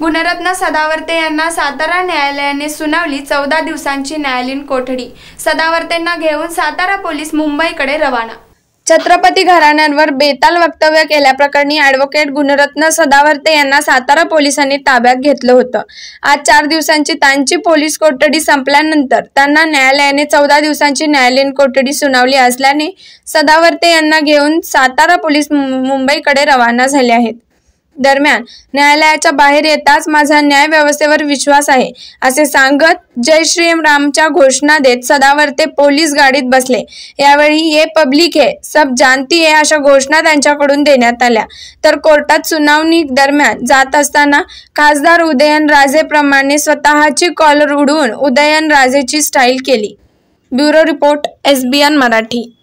गुणरत्न सदावर्ते यांना सातारा न्यायालयाने सुनावली चौदा दिवसांची न्यायालयीन कोठडी सदावर्तेंना घेऊन सातारा पोलीस मुंबईकडे रवाना छत्रपती घराण्यांवर बेताल वक्तव्य केल्याप्रकरणी ॲडव्होकेट गुणरत्न सदावर्ते यांना सातारा पोलिसांनी ताब्यात घेतलं होतं आज चार दिवसांची त्यांची पोलीस कोठडी संपल्यानंतर त्यांना न्यायालयाने चौदा दिवसांची न्यायालयीन कोठडी सुनावली असल्याने सदावर्ते यांना घेऊन सातारा पोलीस मुंबईकडे रवाना झाले आहेत दरम्यान न्यायालयाच्या बाहेर येताच माझा न्याय व्यवस्थेवर विश्वास आहे असे सांगत जय श्री रामच्या घोषणा देत ते पोलीस गाडीत बसले यावेळी ये पब्लिक आहे सब जानती आहे अशा घोषणा त्यांच्याकडून देण्यात आल्या तर कोर्टात सुनावणी दरम्यान जात असताना खासदार उदयनराजेप्रमाणे स्वतःची कॉलर उडवून उदयनराजेची स्टाईल केली bureau report S B N Marathi